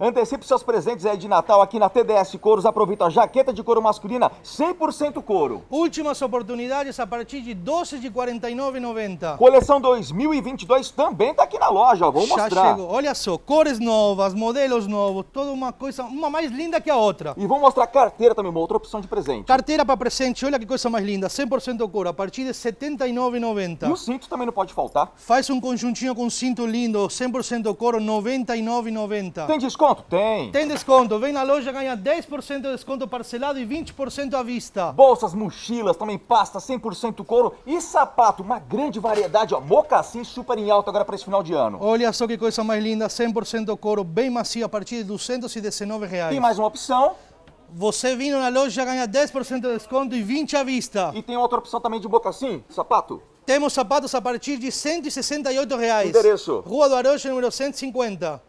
Antecipe seus presentes aí de Natal aqui na TDS Coros. Aproveita a jaqueta de couro masculina 100% couro. Últimas oportunidades a partir de 12 de 49,90. Coleção 2022 também tá aqui na loja, ó. Vamos Já mostrar. Chegou. Olha só, cores novas, modelos novos, toda uma coisa, uma mais linda que a outra. E vamos mostrar carteira também, uma outra opção de presente. Carteira para presente, olha que coisa mais linda, 100% couro, a partir de 79,90. E o cinto também não pode faltar. Faz um conjuntinho com cinto lindo, 100% couro, 99,90. Tem desconto? desconto? Tem. Tem desconto. Vem na loja, ganha 10% de desconto parcelado e 20% à vista. Bolsas, mochilas, também pasta 100% couro e sapato. Uma grande variedade, ó. Mocassim super em alta agora para esse final de ano. Olha só que coisa mais linda. 100% couro, bem macio, a partir de 219 reais. Tem mais uma opção. Você vindo na loja ganha 10% de desconto e 20 à vista. E tem outra opção também de mocassim, sapato? Temos sapatos a partir de 168 reais. Endereço. Rua do Arocha, número 150.